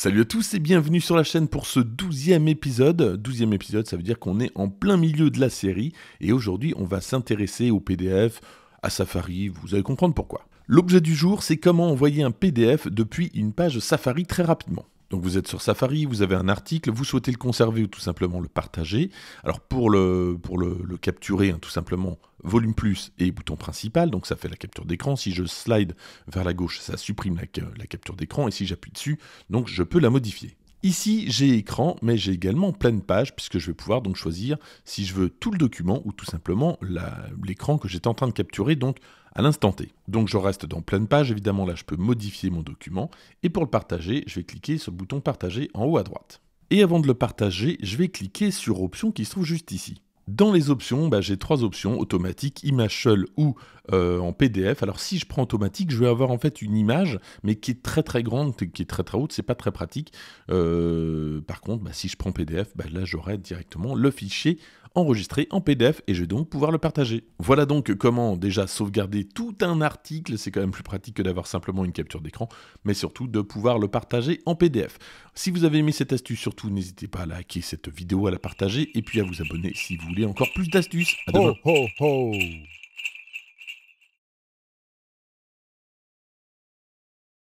Salut à tous et bienvenue sur la chaîne pour ce douzième épisode. Douzième épisode, ça veut dire qu'on est en plein milieu de la série et aujourd'hui on va s'intéresser au PDF, à Safari, vous allez comprendre pourquoi. L'objet du jour, c'est comment envoyer un PDF depuis une page Safari très rapidement. Donc vous êtes sur Safari, vous avez un article, vous souhaitez le conserver ou tout simplement le partager. Alors pour le, pour le, capturer, hein, tout simplement volume plus et bouton principal, donc ça fait la capture d'écran. Si je slide vers la gauche, ça supprime la, la capture d'écran et si j'appuie dessus, donc je peux la modifier. Ici, j'ai écran, mais j'ai également pleine page, puisque je vais pouvoir donc choisir si je veux tout le document ou tout simplement l'écran que j'étais en train de capturer, donc à l'instant T. Donc je reste dans pleine page, évidemment là je peux modifier mon document, et pour le partager, je vais cliquer sur le bouton partager en haut à droite. Et avant de le partager, je vais cliquer sur option qui se trouve juste ici. Dans les options, bah, j'ai trois options, automatique, image seule ou euh, en PDF. Alors si je prends automatique, je vais avoir en fait une image, mais qui est très très grande, qui est très très haute, c'est pas très pratique. Euh, par contre, bah, si je prends PDF, bah, là j'aurai directement le fichier enregistré en PDF et je vais donc pouvoir le partager. Voilà donc comment déjà sauvegarder tout un article, c'est quand même plus pratique que d'avoir simplement une capture d'écran, mais surtout de pouvoir le partager en PDF. Si vous avez aimé cette astuce, surtout n'hésitez pas à liker cette vidéo, à la partager et puis à vous abonner si vous voulez encore plus d'astuces.